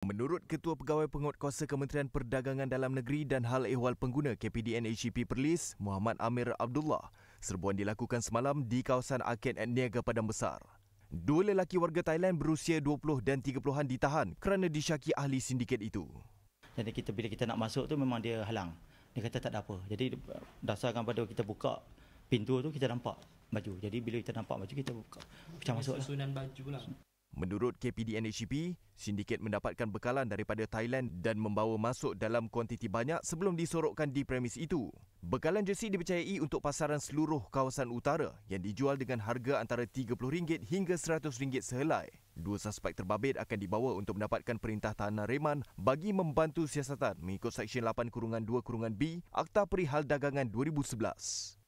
Menurut Ketua Pegawai Pengurut Kuasa Kementerian Perdagangan Dalam Negeri dan Hal Ehwal Pengguna KPDN HGP e Perlis, Muhammad Amir Abdullah, serbuan dilakukan semalam di kawasan Akin at Niaga Padang Besar. Dua lelaki warga Thailand berusia 20 dan 30-an ditahan kerana disyaki ahli sindiket itu. Jadi kita bila kita nak masuk tu memang dia halang. Dia kata tak ada apa. Jadi dasarkan pada kita buka pintu tu kita nampak baju. Jadi bila kita nampak baju kita buka. kita masuk. Lah. Susunan baju lah. Menurut KPDNHGP, sindiket mendapatkan bekalan daripada Thailand dan membawa masuk dalam kuantiti banyak sebelum disorokkan di premis itu. Bekalan jersey dipercayai untuk pasaran seluruh kawasan utara yang dijual dengan harga antara RM30 hingga RM100 sehelai. Dua suspek terbabit akan dibawa untuk mendapatkan perintah tahanan reman bagi membantu siasatan mengikut Seksyen 8-2-B Akta Perihal Dagangan 2011.